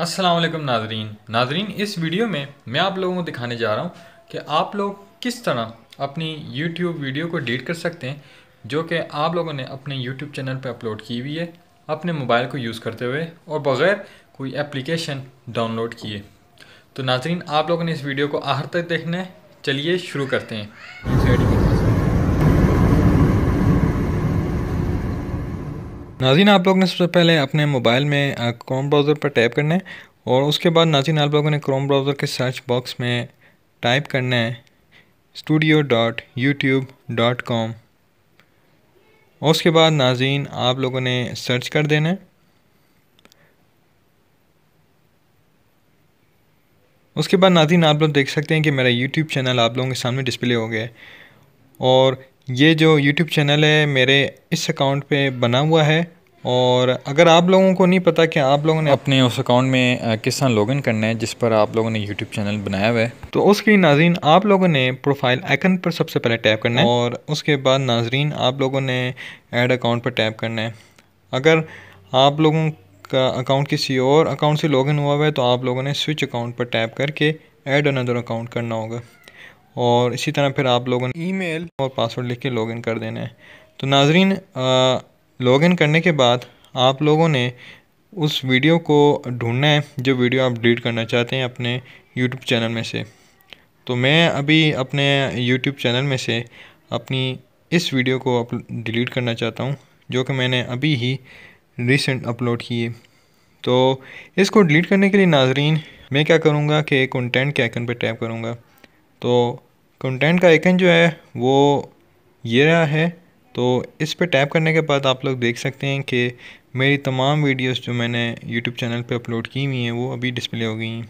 असलम नाजरीन नाजरीन इस वीडियो में मैं आप लोगों को दिखाने जा रहा हूँ कि आप लोग किस तरह अपनी YouTube वीडियो को डिलीट कर सकते हैं जो कि आप लोगों ने अपने YouTube चैनल पर अपलोड की हुई है अपने मोबाइल को यूज़ करते हुए और बग़ैर कोई एप्लीकेशन डाउनलोड किए तो नाजरीन आप लोगों ने इस वीडियो को आहर तक देखना है चलिए शुरू करते हैं नाजीन आप लोग ने सबसे पहले अपने मोबाइल में क्रोम ब्राउज़र पर टैप करना है और उसके बाद नाजीन आप लोगों ने क्रोम ब्राउज़र के सर्च बॉक्स में टाइप करना है studio dot YouTube dot com और उसके बाद नाजीन आप लोगों ने सर्च कर देना है उसके बाद नाजीन आप लोग देख सकते हैं कि मेरा यूट्यूब चैनल आप लोगों के सामने डिस्प्ले हो गया है और ये जो यूट्यूब चैनल है मेरे इस अकाउंट पे बना हुआ है और अगर आप लोगों को नहीं पता कि आप लोगों ने अपने उस अकाउंट में किस तरह लॉगिन करना है जिस पर आप लोगों ने यूट्यूब चैनल बनाया हुआ है तो उसकी नाजरीन आप लोगों ने प्रोफाइल आइकन पर सबसे पहले टैप करना है और उसके बाद नाजरीन आप लोगों ने ऐड अकाउंट पर टैप करना है अगर आप लोगों का अकाउंट किसी और अकाउंट से लॉगिन हुआ हुआ है तो आप लोगों ने स्विच अकाउंट पर टैप करके ऐड अनदर अकाउंट करना होगा और इसी तरह फिर आप लोगों ने ईमेल और पासवर्ड लिख के लॉगिन कर देना है तो नाजरीन लॉगिन करने के बाद आप लोगों ने उस वीडियो को ढूंढना है जो वीडियो आप डिलीट करना चाहते हैं अपने यूट्यूब चैनल में से तो मैं अभी अपने यूट्यूब चैनल में से अपनी इस वीडियो को डिलीट करना चाहता हूँ जो कि मैंने अभी ही रिसेंट अपलोड की है तो इसको डिलीट करने के लिए नाजरीन मैं क्या करूँगा कि कंटेंट के आइकन पर टैप करूँगा तो कंटेंट का आइकन जो है वो ये रहा है तो इस पर टैप करने के बाद आप लोग देख सकते हैं कि मेरी तमाम वीडियोस जो मैंने यूट्यूब चैनल पे अपलोड की हुई हैं वो अभी डिस्प्ले हो गई हैं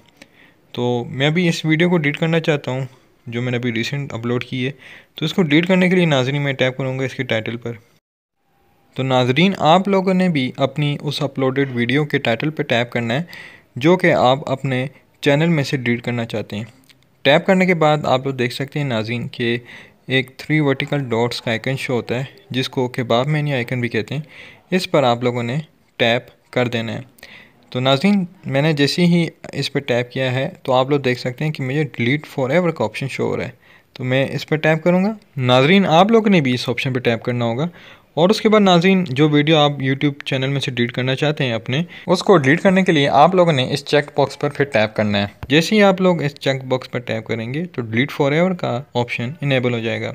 तो मैं अभी इस वीडियो को डिलीट करना चाहता हूँ जो मैंने अभी रिसेंट अपलोड की है तो इसको डिलीट करने के लिए नाजरी मैं टैप करूँगा इसके टाइटल पर तो नाजरीन आप लोगों ने भी अपनी उस अपलोडेड वीडियो के टाइटल पर टैप करना है जो कि आप अपने चैनल में से डिलीट करना चाहते हैं टैप करने के बाद आप लोग देख सकते हैं नाजीन के एक थ्री वर्टिकल डॉट्स का आइकन शो होता है जिसको केबाब नहीं आइकन भी कहते हैं इस पर आप लोगों ने टैप कर देना है तो नाजीन मैंने जैसे ही इस पर टैप किया है तो आप लोग देख सकते हैं कि मुझे डिलीट फॉर एवर का ऑप्शन शो हो रहा है तो मैं इस पर टैप करूँगा नाजरीन आप लोगों ने भी इस ऑप्शन पर टैप करना होगा और उसके बाद नाजीन जो वीडियो आप यूट्यूब चैनल में से डिलीट करना चाहते हैं अपने उसको डिलीट करने के लिए आप लोगों ने इस चेक बॉक्स पर फिर टैप करना है जैसे ही आप लोग इस चेक बॉक्स पर टैप करेंगे तो डिलीट फॉर एवर का ऑप्शन इनेबल हो जाएगा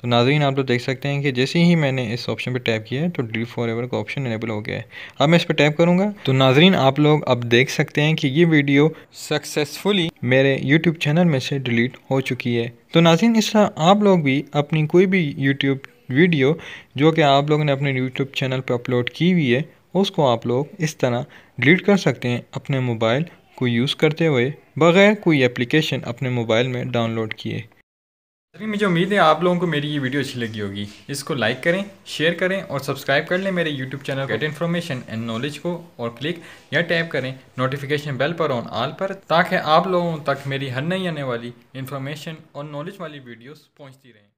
तो नाजीन आप लोग देख सकते हैं कि जैसे ही मैंने इस ऑप्शन पर टैप किया है तो डिलीट फॉर एवर का ऑप्शन इनेबल हो गया है अब मैं इस पर टैप करूंगा तो नाजरीन आप लोग अब देख सकते हैं कि ये वीडियो सक्सेसफुली मेरे यूट्यूब चैनल में से डिलीट हो चुकी है तो नाजीन इस तरह आप लोग भी अपनी कोई भी यूट्यूब वीडियो जो कि आप लोगों ने अपने यूट्यूब चैनल पर अपलोड की हुई है उसको आप लोग इस तरह डिलीट कर सकते हैं अपने मोबाइल को यूज़ करते हुए बग़ैर कोई एप्लीकेशन अपने मोबाइल में डाउनलोड किए मुझे उम्मीद है आप लोगों को मेरी ये वीडियो अच्छी लगी होगी इसको लाइक करें शेयर करें और सब्सक्राइब कर लें मेरे YouTube channel get information and knowledge को और क्लिक या टैप करें नोटिफिकेशन बेल पर ऑन आल पर ताकि आप लोगों तक मेरी हर नहीं आने वाली इन्फॉर्मेशन और नॉलेज वाली वीडियोस पहुंचती रहें